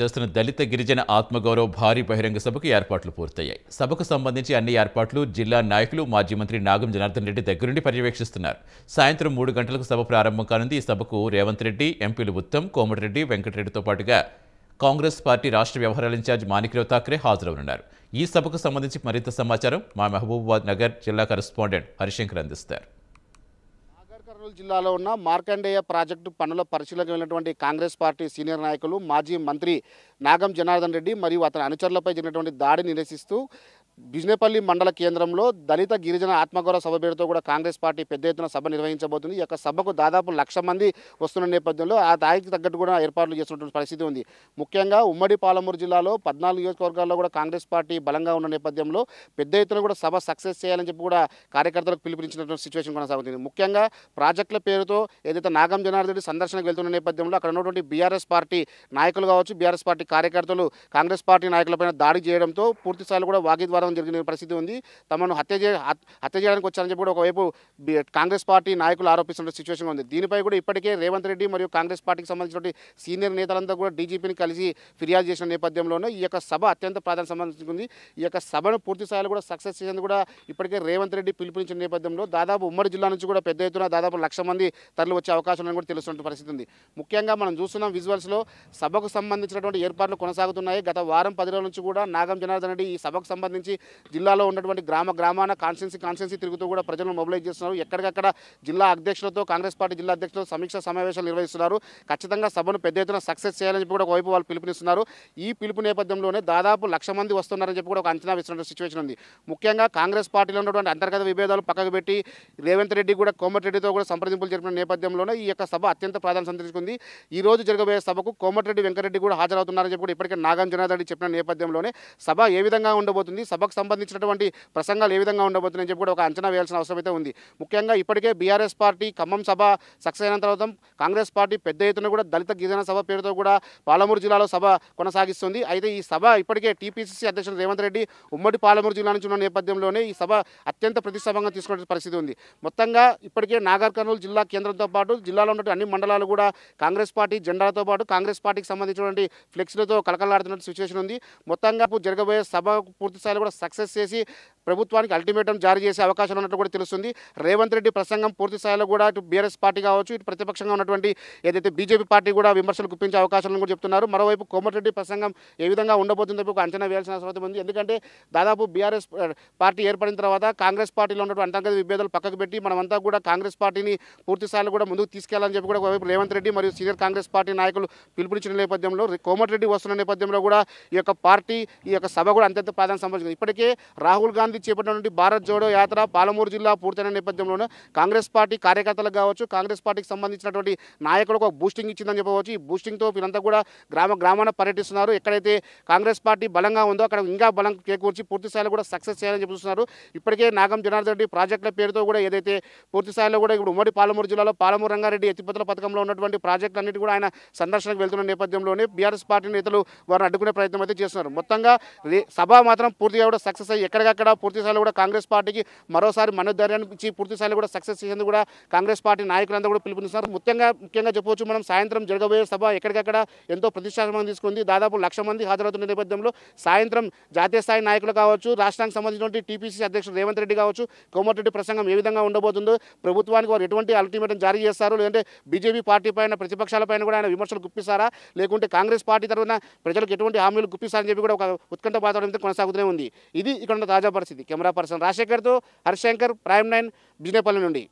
చేస్తున్న దళిత గిరిజన ఆత్మగౌరవ భారీ బహిరంగ సభకు ఏర్పాట్లు పూర్తయ్యాయి సభకు సంబంధించి అన్ని ఏర్పాట్లు జిల్లా నాయకులు మాజీ మంత్రి నాగం జనార్దన్ రెడ్డి దగ్గరుండి పర్యవేక్షిస్తున్నారు సాయంత్రం మూడు గంటలకు సభ ప్రారంభం కానుంది ఈ సభకు రేవంత్ రెడ్డి ఎంపీలు ఉత్తమ్ కోమటిరెడ్డి వెంకటరెడ్డితో పాటుగా కాంగ్రెస్ పార్టీ రాష్ట్ర వ్యవహారాల ఇన్ఛార్జ్ మాణిక్రావు ఠాక్రే హాజరవనున్నారు ఈ సభకు సంబంధించి మరింత సమాచారం మా మహబూబాబాద్ నగర్ జిల్లా కరెస్పాండెంట్ హరిశంకర్ అందిస్తారు కర్నూలు జిల్లాలో ఉన్న మార్కండేయ ప్రాజెక్టు పనుల పరిశీలనకు వెళ్ళినటువంటి కాంగ్రెస్ పార్టీ సీనియర్ నాయకులు మాజీ మంత్రి నాగం జనార్దన్ రెడ్డి మరియు అతని అనుచరులపై జరిగినటువంటి దాడిని నిరసిస్తూ బిజినేపల్లి మండల కేంద్రంలో దళిత గిరిజన ఆత్మగౌరవ సభ పేరుతో కూడా కాంగ్రెస్ పార్టీ పెద్ద ఎత్తున సభ నిర్వహించబోతుంది ఈ యొక్క సభకు దాదాపు లక్ష మంది వస్తున్న నేపథ్యంలో ఆ దాయికి తగ్గట్టు కూడా ఏర్పాట్లు చేస్తున్నటువంటి పరిస్థితి ఉంది ముఖ్యంగా ఉమ్మడి పాలమూరు జిల్లాలో పద్నాలుగు నియోజకవర్గాల్లో కూడా కాంగ్రెస్ పార్టీ బలంగా ఉన్న నేపథ్యంలో పెద్ద ఎత్తున కూడా సభ సక్సెస్ చేయాలని చెప్పి కూడా కార్యకర్తలకు పిలుపునిచ్చినటువంటి సిచ్యువేషన్ కొనసాగుతుంది ముఖ్యంగా ప్రాజెక్టుల పేరుతో ఏదైతే నాగం జనార్దన్ సందర్శనకు వెళ్తున్న నేపథ్యంలో అక్కడ ఉన్నటువంటి బీఆర్ఎస్ పార్టీ నాయకులు కావచ్చు బీఆర్ఎస్ పార్టీ కార్యకర్తలు కాంగ్రెస్ పార్టీ నాయకులపైన దాడి చేయడంతో పూర్తిస్థాయిలో కూడా వాగి ద్వారా రావడం జరిగిన పరిస్థితి ఉంది తమను హత్య చే హత్య చేయడానికి వచ్చారని చెప్పి కూడా ఒకవైపు కాంగ్రెస్ పార్టీ నాయకులు ఆరోపిస్తున్న సిచ్యువేషన్ ఉంది దీనిపై కూడా ఇప్పటికే రేవంత్ రెడ్డి మరియు కాంగ్రెస్ పార్టీకి సంబంధించిన సీనియర్ నేతలంతా కూడా డీజీపీని కలిసి ఫిర్యాదు చేసిన నేపథ్యంలోనే ఈ యొక్క సభ అత్యంత ప్రాధాన్యత సంబంధించింది ఈ యొక్క సభను పూర్తి స్థాయిలో కూడా సక్సెస్ చేసేందుకు కూడా ఇప్పటికే రేవంత్ రెడ్డి పిలుపునిచ్చిన నేపథ్యంలో దాదాపు ఉమ్మడి జిల్లా నుంచి కూడా పెద్ద ఎత్తున దాదాపు లక్ష మంది తరలి వచ్చే అవకాశం కూడా తెలుస్తున్న పరిస్థితి ఉంది ముఖ్యంగా మనం చూస్తున్నాం విజువల్స్లో సభకు సంబంధించినటువంటి ఏర్పాట్లు కొనసాగుతున్నాయి గత వారం పది రోజుల నుంచి కూడా నాగం జనార్దన్ రెడ్డి ఈ సభకు సంబంధించి జిల్లాలో ఉన్నటువంటి గ్రామ గ్రామాన కాన్స్టెన్సీ కాన్స్టెన్సీ తిరుగుతూ కూడా ప్రజలను మొబిలైజ్ చేస్తున్నారు ఎక్కడికక్కడ జిల్లా అధ్యక్షులతో కాంగ్రెస్ పార్టీ జిల్లా అధ్యక్షులతో సమీక్ష సమావేశాలు నిర్వహిస్తున్నారు ఖచ్చితంగా సభను పెద్ద ఎత్తున సక్సెస్ చేయాలని చెప్పి కూడా ఒకవైపు వాళ్ళు పిలుపునిస్తున్నారు ఈ పిలుపు నేపథ్యంలోనే దాదాపు లక్ష మంది వస్తున్నారని చెప్పి కూడా ఒక అంచనా వేస్తున్న సిచ్యువేషన్ ఉంది ముఖ్యంగా కాంగ్రెస్ పార్టీలో ఉన్నటువంటి అంతర్గత విభేదాలు పక్కకు పెట్టి రేవంత్ రెడ్డి కూడా కోమటిరెడ్డితో కూడా సంప్రదింపులు జరిపిన నేపథ్యంలోనే ఈ యొక్క సభ అత్యంత ప్రాధాన్యత సంతరించుకుంది ఈ రోజు జరగబోయే సభకు కోమటిరెడ్డి వెంకటరెడ్డి కూడా హాజరవుతున్నారని చెప్పి కూడా ఇప్పటికే నాగార్జున రెడ్డి చెప్పిన నేపథ్యంలోనే సభ ఏ విధంగా ఉండబోతుంది సభ సభకు సంబంధించినటువంటి ప్రసంగాలు ఏ విధంగా ఉండబోతున్నాయని చెప్పి కూడా ఒక అంచనా వేయాల్సిన అవసరం అయితే ఉంది ముఖ్యంగా ఇప్పటికే బీఆర్ఎస్ పార్టీ ఖమ్మం సభ సక్సెస్ అయిన తర్వాత కాంగ్రెస్ పార్టీ పెద్ద ఎత్తున కూడా దళిత గిరిజన సభ పేరుతో కూడా పాలమూరు జిల్లాలో సభ కొనసాగిస్తుంది అయితే ఈ సభ ఇప్పటికే టీపీసీసీ అధ్యక్షుడు రేవంత్ రెడ్డి ఉమ్మడి పాలమూరు జిల్లా నుంచి ఉన్న నేపథ్యంలోనే ఈ సభ అత్యంత ప్రతిష్టభంగా తీసుకునే పరిస్థితి ఉంది మొత్తంగా ఇప్పటికే నాగర్ కర్నూలు జిల్లా కేంద్రంతో పాటు జిల్లాలో ఉన్నటువంటి అన్ని మండలాలు కూడా కాంగ్రెస్ పార్టీ జెండాలతో పాటు కాంగ్రెస్ పార్టీకి సంబంధించినటువంటి ఫ్లెక్స్లతో కలకలాడుతున్న సిచ్యువేషన్ ఉంది మొత్తంగా జరగబోయే సభ పూర్తి స్థాయిలో కూడా Successes, i ప్రభుత్వానికి అల్టిమేటం జారీ చేసే అవకాశం ఉన్నట్టు కూడా తెలుస్తుంది రేవంత్ రెడ్డి ప్రసంగం పూర్తి స్థాయిలో కూడా ఇటు బీఆర్ఎస్ పార్టీ కావచ్చు ఇటు ప్రతిపక్షంగా ఉన్నటువంటి ఏదైతే బీజేపీ పార్టీ కూడా విమర్శలు గుప్పించే అవకాశాలను కూడా చెప్తున్నారు మరోవైపు కోమటిరెడ్డి ప్రసంగం ఏ విధంగా ఉండబోతుందో ఒక అంచనా వేయాల్సిన అవసరం ఉంది ఎందుకంటే దాదాపు బీఆర్ఎస్ పార్టీ ఏర్పడిన తర్వాత కాంగ్రెస్ పార్టీలో ఉన్నటువంటి అంతర్గత విభేదాలు పక్కకు పెట్టి మనమంతా కూడా కాంగ్రెస్ పార్టీని పూర్తి స్థాయిలో కూడా ముందుకు తీసుకెళ్లాలని చెప్పి కూడా ఒకవైపు రేవంత్ రెడ్డి మరియు సీనియర్ కాంగ్రెస్ పార్టీ నాయకులు పిలుపునిచ్చిన నేపథ్యంలో కోమటిరెడ్డి వస్తున్న నేపథ్యంలో కూడా ఈ యొక్క పార్టీ ఈ యొక్క సభ కూడా అంత ప్రాధాన్యం సంబంధించింది ఇప్పటికే రాహుల్ గాంధీ నుండి చేపట్టినటువంటి భారత్ జోడో యాత్ర పాలమూరు జిల్లా పూర్తయిన నేపథ్యంలోనే కాంగ్రెస్ పార్టీ కార్యకర్తలకు కావచ్చు కాంగ్రెస్ పార్టీకి సంబంధించినటువంటి నాయకులకు బూస్టింగ్ ఇచ్చిందని చెప్పవచ్చు ఈ బూస్టింగ్తో వీళ్ళంతా కూడా గ్రామ గ్రామాన పర్యటిస్తున్నారు ఎక్కడైతే కాంగ్రెస్ పార్టీ బలంగా ఉందో అక్కడ ఇంకా బలం చేకూర్చి పూర్తి స్థాయిలో కూడా సక్సెస్ చేయాలని చెప్తున్నారు ఇప్పటికే నాగం జనార్దన్ రెడ్డి ప్రాజెక్టుల పేరుతో కూడా ఏదైతే పూర్తి స్థాయిలో కూడా ఇప్పుడు ఉమ్మడి పాలమూరు జిల్లాలో పాలమూరు రంగారెడ్డి ఎత్తిపోతల పథకంలో ఉన్నటువంటి ప్రాజెక్టులన్నిటి కూడా ఆయన సందర్శనకు వెళ్తున్న నేపథ్యంలోనే బీఆర్ఎస్ పార్టీ నేతలు వారిని అడ్డుకునే ప్రయత్నం అయితే చేస్తున్నారు మొత్తంగా సభ మాత్రం పూర్తిగా కూడా సక్సెస్ అయ్యి ఎక్కడికక్కడ పూర్తిస్థాయిలో కూడా కాంగ్రెస్ పార్టీకి మరోసారి మనోధైర్యాన్ని ఇచ్చి పూర్తిస్థాయిలో కూడా సక్సెస్ చేసేందుకు కూడా కాంగ్రెస్ పార్టీ నాయకులంతా కూడా పిలుపునిస్తున్నారు ముఖ్యంగా ముఖ్యంగా చెప్పవచ్చు మనం సాయంత్రం జరగబోయే సభ ఎక్కడికక్కడ ఎంతో ప్రతిష్టాత్మకం తీసుకుంది దాదాపు లక్ష మంది హాజరవుతున్న నేపథ్యంలో సాయంత్రం జాతీయ స్థాయి నాయకులు కావచ్చు రాష్ట్రానికి సంబంధించినటువంటి టీపీసీ అధ్యక్షుడు రేవంత్ రెడ్డి కావచ్చు కోమటిరెడ్డి ప్రసంగం ఏ విధంగా ఉండబోతుందో ప్రభుత్వానికి వారు ఎటువంటి అల్టిమేటం జారీ చేస్తారు లేదంటే బీజేపీ పార్టీ పైన ప్రతిపక్షాలపైన కూడా ఆయన విమర్శలు గుప్పిస్తారా లేకుంటే కాంగ్రెస్ పార్టీ తరఫున ప్రజలకు ఎటువంటి హామీలు గుప్పిస్తారని చెప్పి కూడా ఒక ఉత్కంఠ వాతావరణం కొనసాగుతూనే ఉంది ఇది ఇక్కడ ఉన్న తాజా పరిస్థితి పరిస్థితి కెమెరా పర్సన్ రాజశేఖర్తో హరిశంకర్ ప్రైమ్ నైన్ బిజినేపల్లి నుండి